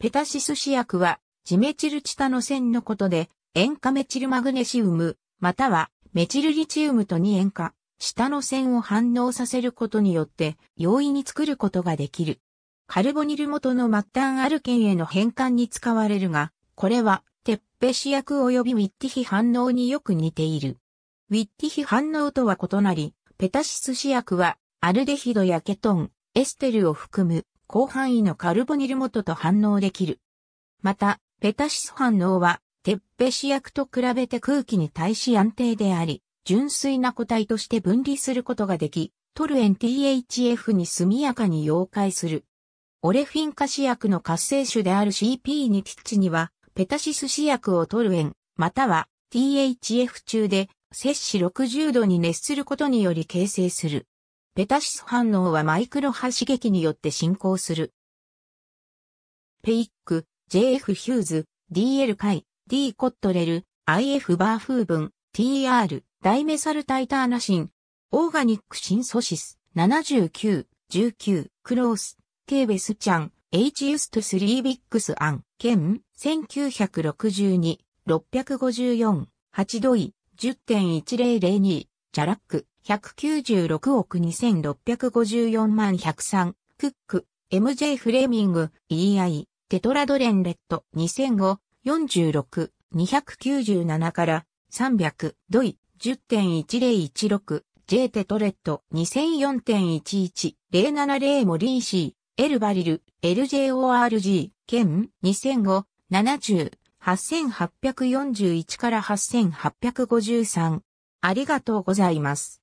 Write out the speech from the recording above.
ペタシス試薬は、ジメチルチタノセンのことで、塩化メチルマグネシウム、またはメチルリチウムと2塩化、下の線を反応させることによって容易に作ることができる。カルボニル元の末端アルケンへの変換に使われるが、これは、テッペ試薬及びウィッティヒ反応によく似ている。ウィッティヒ反応とは異なり、ペタシス試薬は、アルデヒドやケトン、エステルを含む広範囲のカルボニル元と反応できる。また、ペタシス反応は、鉄ペシ薬と比べて空気に対し安定であり、純粋な個体として分離することができ、トルエン THF に速やかに溶解する。オレフィン化試薬の活性種である CP にティッチには、ペタシス試薬をトルエン、または THF 中で摂氏60度に熱することにより形成する。ペタシス反応はマイクロ波刺激によって進行する。ペイック、JF ヒューズ、DL 回、D コットレル、IF バー風分、TR、ダイメサルタイターナシン、オーガニックシンソシス、79、19、クロース、ケーベスチャン、H ユストスリービックスアン、ケン、1962、654、8度位、10.1002ジャラック、196億2654万103、クック、MJ フレーミング、EI、テトラドレンレット、2005、46、297から300、ドイ、10.1016、J テトレット、2004.11、070モリーシー、L バリル、LJORG、ケン、2005、70、8841から8853、ありがとうございます。